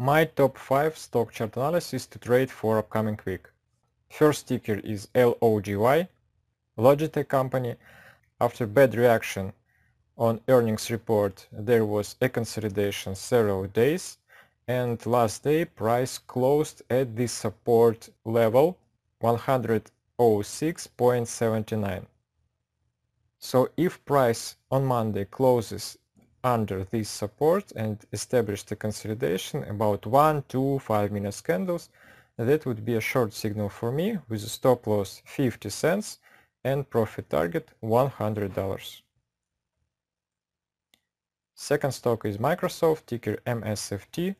My top 5 stock chart analysis to trade for upcoming week. First ticker is LOGY, Logitech company. After bad reaction on earnings report, there was a consolidation several days and last day price closed at the support level 106.79. So if price on Monday closes under this support and establish the consolidation about 1, 2, 5 minute candles. That would be a short signal for me with a stop loss 50 cents and profit target $100. Second stock is Microsoft, ticker MSFT.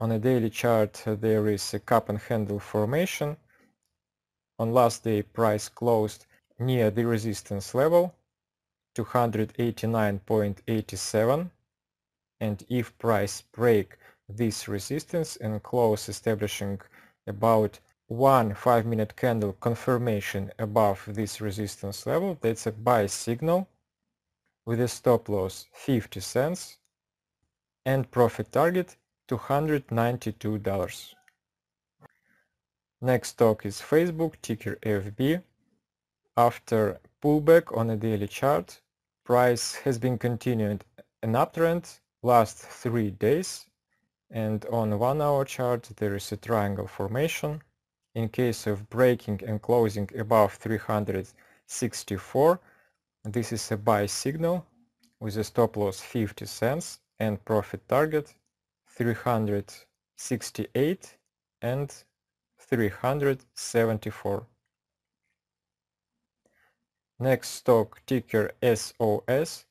On a daily chart there is a cup and handle formation. On last day price closed near the resistance level 289.87 and if price break this resistance and close establishing about one 5 minute candle confirmation above this resistance level that's a buy signal with a stop loss 50 cents and profit target $292. Next stock is Facebook, ticker FB. After pullback on a daily chart, price has been continued an uptrend last three days and on one hour chart there is a triangle formation. In case of breaking and closing above 364 this is a buy signal with a stop loss 50 cents and profit target 368 and 374. Next stock ticker SOS.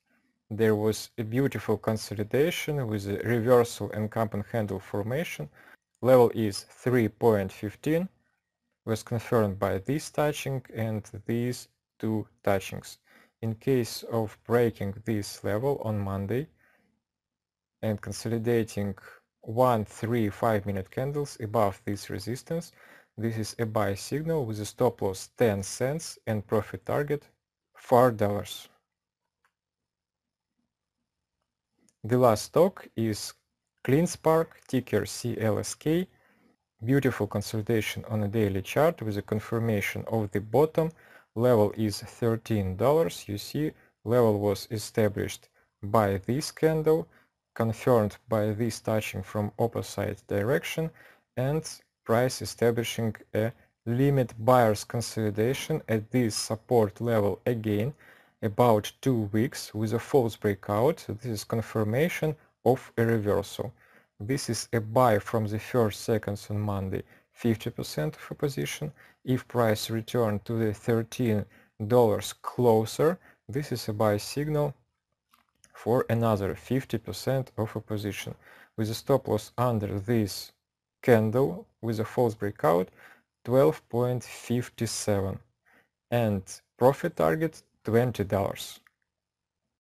There was a beautiful consolidation with a reversal and cup and handle formation. Level is 3.15 was confirmed by this touching and these two touchings. In case of breaking this level on Monday and consolidating one 3-5 minute candles above this resistance, this is a buy signal with a stop loss 10 cents and profit target $4. The last stock is CleanSpark, ticker CLSK. Beautiful consolidation on a daily chart with a confirmation of the bottom. Level is $13. You see, level was established by this candle, confirmed by this touching from opposite direction and price establishing a limit buyers consolidation at this support level again about two weeks with a false breakout. This is confirmation of a reversal. This is a buy from the first seconds on Monday 50% of a position. If price return to the $13 closer, this is a buy signal for another 50% of a position. With a stop loss under this candle with a false breakout 12.57 and profit target $20.